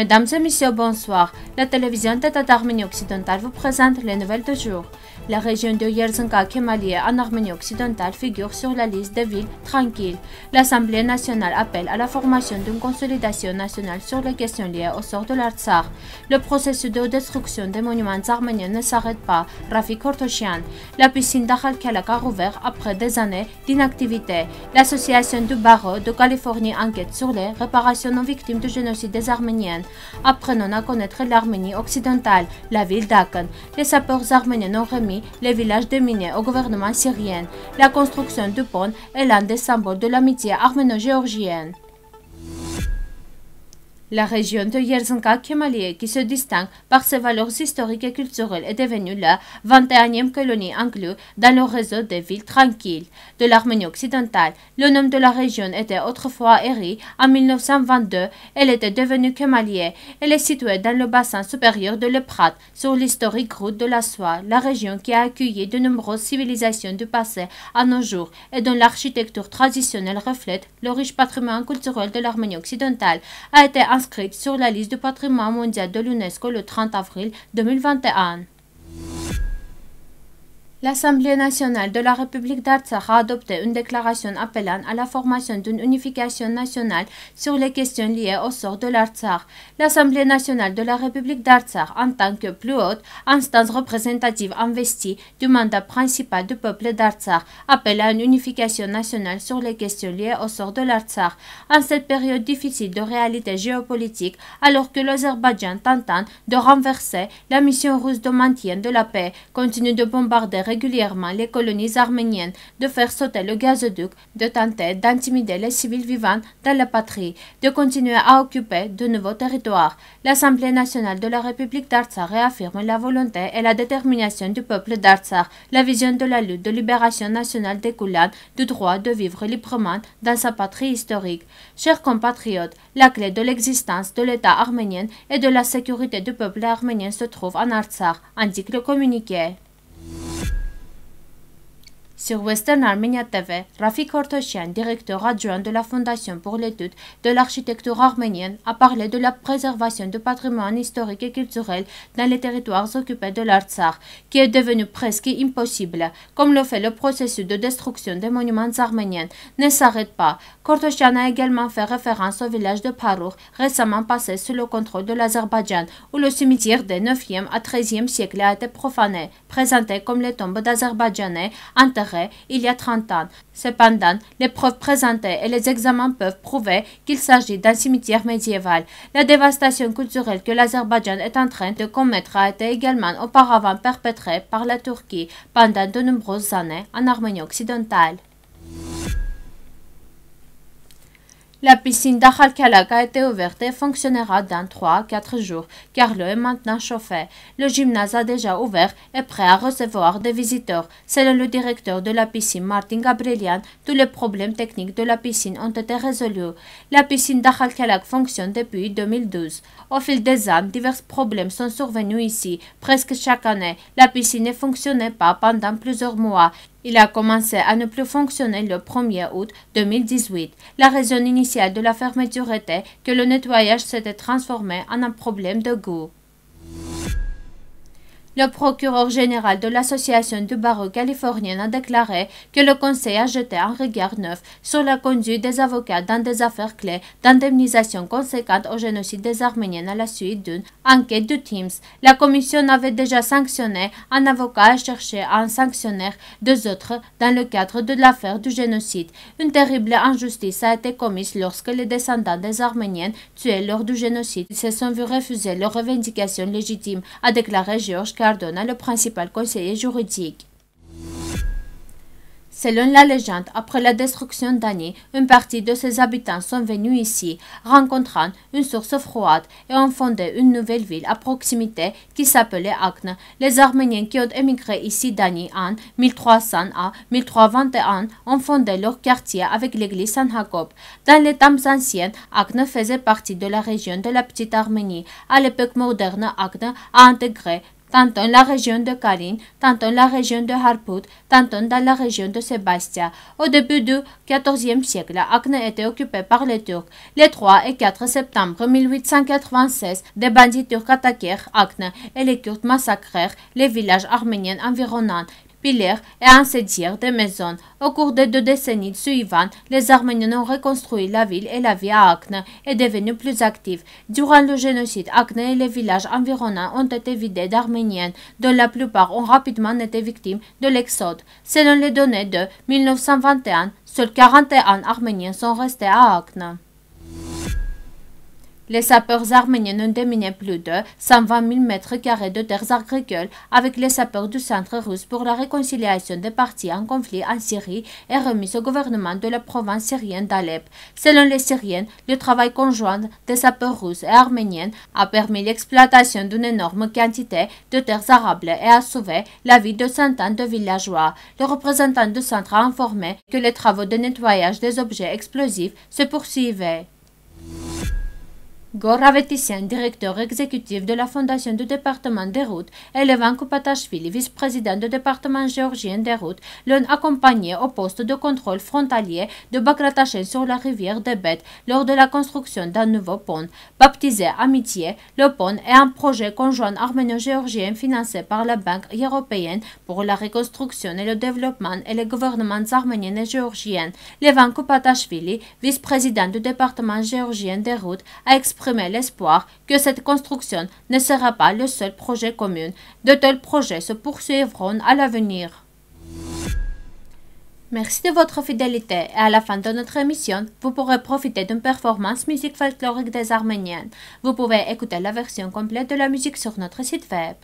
Mesdames et messieurs, bonsoir. La télévision d'État d'Arménie occidentale vous présente les nouvelles du jour. La région de Yerzenka Kemalie en Arménie occidentale figure sur la liste des villes tranquilles. L'Assemblée nationale appelle à la formation d'une consolidation nationale sur les questions liées au sort de l'Artsar. Le processus de destruction des monuments arméniens ne s'arrête pas. Rafi Kortoshian. La piscine d'Akhalkalak a rouvert après des années d'inactivité. L'association du barreau de Californie enquête sur les réparations aux victimes du génocide des Arméniens. Apprenons à connaître l'Arménie occidentale, la ville d'Akan, les sapeurs arméniens ont remis les villages dominés au gouvernement syrien. La construction du pont est l'un des symboles de l'amitié arméno-géorgienne. La région de Yerzanka Kemalie, qui se distingue par ses valeurs historiques et culturelles, est devenue la 21e colonie anglo dans le réseau des villes tranquilles de l'Arménie occidentale. Le nom de la région était autrefois Eri. En 1922, elle était devenue Kemalie. Elle est située dans le bassin supérieur de l'Euphrate, sur l'historique route de la soie, la région qui a accueilli de nombreuses civilisations du passé à nos jours et dont l'architecture traditionnelle reflète le riche patrimoine culturel de l'Arménie occidentale, a été inscrite sur la liste du patrimoine mondial de l'UNESCO le 30 avril 2021. L'Assemblée nationale de la République d'Artsakh a adopté une déclaration appelant à la formation d'une unification nationale sur les questions liées au sort de l'Artsakh. L'Assemblée nationale de la République d'Artsakh, en tant que plus haute instance représentative investie du mandat principal du peuple d'Artsakh, appelle à une unification nationale sur les questions liées au sort de l'Artsakh. En cette période difficile de réalité géopolitique, alors que l'Azerbaïdjan tente de renverser la mission russe de maintien de la paix continue de bombarder régulièrement les colonies arméniennes, de faire sauter le gazoduc, de tenter d'intimider les civils vivants dans la patrie, de continuer à occuper de nouveaux territoires. L'Assemblée nationale de la République d'Artsar réaffirme la volonté et la détermination du peuple d'Artsar, la vision de la lutte de libération nationale découlant du droit de vivre librement dans sa patrie historique. Chers compatriotes, la clé de l'existence de l'État arménien et de la sécurité du peuple arménien se trouve en Artsar, indique le communiqué. Sur Western Armenia TV, Rafik Kortoshian, directeur adjoint de la Fondation pour l'étude de l'architecture arménienne, a parlé de la préservation du patrimoine historique et culturel dans les territoires occupés de l'artsar qui est devenu presque impossible, comme le fait le processus de destruction des monuments arméniens, ne s'arrête pas. Kortoshian a également fait référence au village de Parour, récemment passé sous le contrôle de l'Azerbaïdjan, où le cimetière des 9e à 13e a été profané, présenté comme les tombes d'Azerbaïdjanais enterrées il y a 30 ans. Cependant, les preuves présentées et les examens peuvent prouver qu'il s'agit d'un cimetière médiéval. La dévastation culturelle que l'Azerbaïdjan est en train de commettre a été également auparavant perpétrée par la Turquie pendant de nombreuses années en Arménie occidentale. La piscine Kalak a été ouverte et fonctionnera dans 3 à 4 jours, car l'eau est maintenant chauffée. Le gymnase a déjà ouvert et prêt à recevoir des visiteurs. Selon le directeur de la piscine, Martin Gabrielian, tous les problèmes techniques de la piscine ont été résolus. La piscine Kalak fonctionne depuis 2012. Au fil des ans, divers problèmes sont survenus ici. Presque chaque année, la piscine ne fonctionnait pas pendant plusieurs mois. Il a commencé à ne plus fonctionner le 1er août 2018. La raison initiale de la fermeture était que le nettoyage s'était transformé en un problème de goût. Le procureur général de l'Association du barreau californienne a déclaré que le Conseil a jeté un regard neuf sur la conduite des avocats dans des affaires clés d'indemnisation conséquente au génocide des Arméniennes à la suite d'une enquête de Teams. La commission avait déjà sanctionné un avocat à chercher à en sanctionner deux autres dans le cadre de l'affaire du génocide. Une terrible injustice a été commise lorsque les descendants des Arméniennes tués lors du génocide se sont vus refuser leurs revendications légitimes, a déclaré Georges le principal conseiller juridique. Selon la légende, après la destruction d'Annie, une partie de ses habitants sont venus ici, rencontrant une source froide et ont fondé une nouvelle ville à proximité qui s'appelait Acne. Les Arméniens qui ont émigré ici d'Annie en 1300 à 1321 ont fondé leur quartier avec l'église saint Jacob. Dans les temps anciens, Acne faisait partie de la région de la Petite Arménie. À l'époque moderne, Acne a intégré tantôt la région de Karine, tantôt la région de Harput, tantôt dans la région de Sébastia. Au début du XIVe siècle, Acne était occupée par les Turcs. Les 3 et 4 septembre 1896, des bandits turcs attaquèrent Acne et les Kurdes massacrèrent les villages arméniens environnants et et incendièrent des maisons. Au cours des deux décennies suivantes, les Arméniens ont reconstruit la ville et la vie à Acne est devenue plus active. Durant le génocide, Acne et les villages environnants ont été vidés d'Arméniens, dont la plupart ont rapidement été victimes de l'exode. Selon les données de 1921, seuls 41 Arméniens sont restés à Acne. Les sapeurs arméniens ont déminé plus de 120 000 mètres carrés de terres agricoles avec les sapeurs du centre russe pour la réconciliation des parties en conflit en Syrie et remis au gouvernement de la province syrienne d'Alep. Selon les Syriens, le travail conjoint des sapeurs russes et arméniens a permis l'exploitation d'une énorme quantité de terres arables et a sauvé la vie de centaines de villageois. Le représentant du centre a informé que les travaux de nettoyage des objets explosifs se poursuivaient. Gor directeur exécutif de la Fondation du département des routes, et Levan Kupatashvili, vice-président du département géorgien des routes, l'ont accompagné au poste de contrôle frontalier de Bagratachen sur la rivière des Bêtes lors de la construction d'un nouveau pont. Baptisé Amitié, le pont est un projet conjoint arménien géorgien financé par la Banque européenne pour la reconstruction et le développement et les gouvernements arméniens et géorgiens. Levan Kupatashvili, vice-président du département géorgien des routes, a expliqué exprimé l'espoir que cette construction ne sera pas le seul projet commun. De tels projets se poursuivront à l'avenir. Merci de votre fidélité et à la fin de notre émission, vous pourrez profiter d'une performance musique folklorique des Arméniennes. Vous pouvez écouter la version complète de la musique sur notre site web.